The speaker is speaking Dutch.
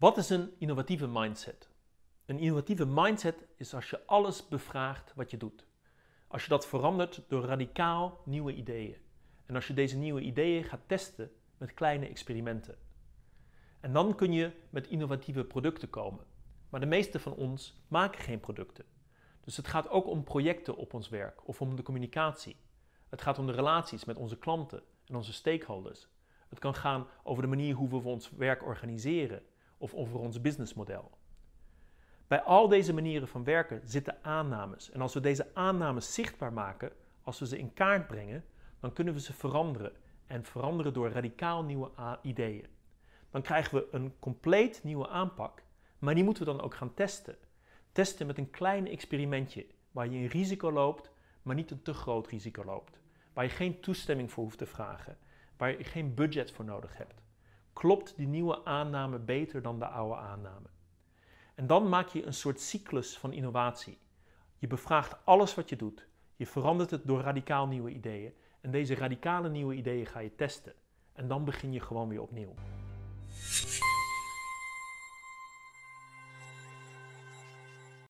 Wat is een innovatieve mindset? Een innovatieve mindset is als je alles bevraagt wat je doet. Als je dat verandert door radicaal nieuwe ideeën. En als je deze nieuwe ideeën gaat testen met kleine experimenten. En dan kun je met innovatieve producten komen. Maar de meeste van ons maken geen producten. Dus het gaat ook om projecten op ons werk of om de communicatie. Het gaat om de relaties met onze klanten en onze stakeholders. Het kan gaan over de manier hoe we ons werk organiseren of over ons businessmodel. Bij al deze manieren van werken zitten aannames. En als we deze aannames zichtbaar maken, als we ze in kaart brengen, dan kunnen we ze veranderen. En veranderen door radicaal nieuwe ideeën. Dan krijgen we een compleet nieuwe aanpak, maar die moeten we dan ook gaan testen. Testen met een klein experimentje, waar je een risico loopt, maar niet een te groot risico loopt. Waar je geen toestemming voor hoeft te vragen, waar je geen budget voor nodig hebt klopt die nieuwe aanname beter dan de oude aanname. En dan maak je een soort cyclus van innovatie. Je bevraagt alles wat je doet. Je verandert het door radicaal nieuwe ideeën. En deze radicale nieuwe ideeën ga je testen. En dan begin je gewoon weer opnieuw.